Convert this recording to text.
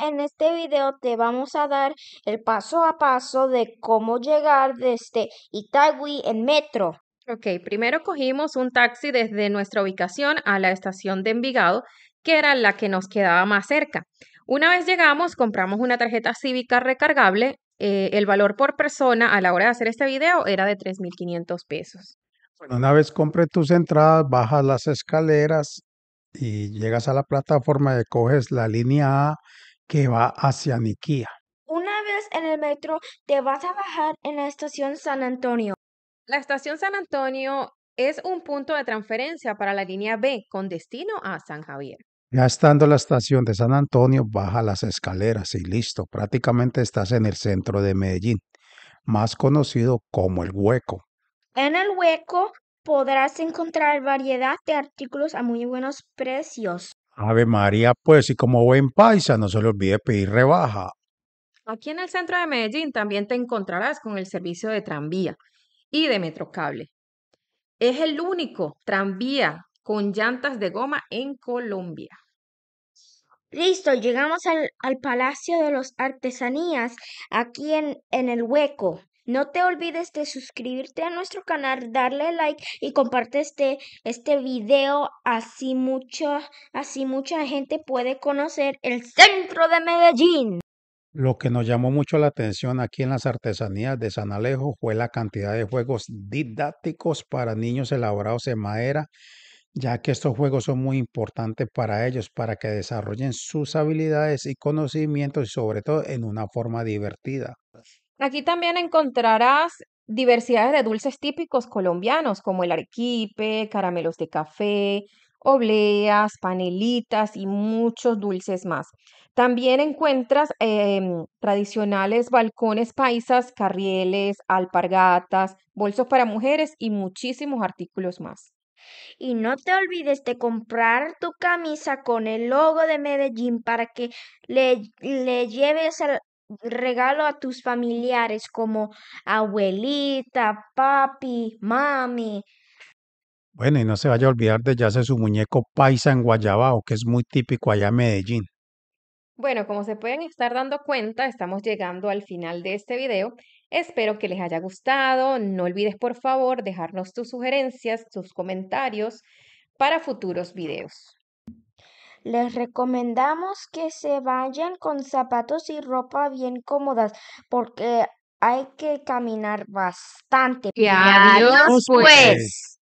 En este video te vamos a dar el paso a paso de cómo llegar desde Itagüí en metro. Ok, primero cogimos un taxi desde nuestra ubicación a la estación de Envigado, que era la que nos quedaba más cerca. Una vez llegamos, compramos una tarjeta cívica recargable. Eh, el valor por persona a la hora de hacer este video era de 3.500 pesos. una vez compre tus entradas, bajas las escaleras y llegas a la plataforma y coges la línea A que va hacia Niquía. Una vez en el metro te vas a bajar en la estación San Antonio. La estación San Antonio es un punto de transferencia para la línea B con destino a San Javier. Ya estando en la estación de San Antonio, baja las escaleras y listo, prácticamente estás en el centro de Medellín, más conocido como el hueco. En el hueco podrás encontrar variedad de artículos a muy buenos precios. Ave María, pues, y como buen paisa, no se le olvide pedir rebaja. Aquí en el centro de Medellín también te encontrarás con el servicio de tranvía y de metrocable. Es el único tranvía con llantas de goma en Colombia. Listo, llegamos al, Palacio de las Artesanías, aquí en el Hueco. No te olvides de suscribirte a nuestro canal, darle like y comparte este, este video. Así, mucho, así mucha gente puede conocer el centro de Medellín. Lo que nos llamó mucho la atención aquí en las artesanías de San Alejo fue la cantidad de juegos didácticos para niños elaborados en madera, ya que estos juegos son muy importantes para ellos, para que desarrollen sus habilidades y conocimientos y sobre todo en una forma divertida. Aquí también encontrarás diversidades de dulces típicos colombianos, como el arequipe, caramelos de café, obleas, panelitas y muchos dulces más. También encuentras em, tradicionales balcones paisas, carrieles, alpargatas, bolsos para mujeres y muchísimos artículos más. Y no te olvides de comprar tu camisa con el logo de Medellín para que le, lleves al, regalo a tus familiares como abuelita, papi, mami. Bueno, y no se vaya a olvidar de ya su muñeco paisa en Guayabao, que es muy típico allá en Medellín. Bueno, como se pueden estar dando cuenta, estamos llegando al final de este video. Espero que les haya gustado. No olvides, por favor, dejarnos tus sugerencias, tus comentarios para futuros videos. Les recomendamos que se vayan con zapatos y ropa bien cómodas porque hay que caminar bastante. adiós, pues. pues.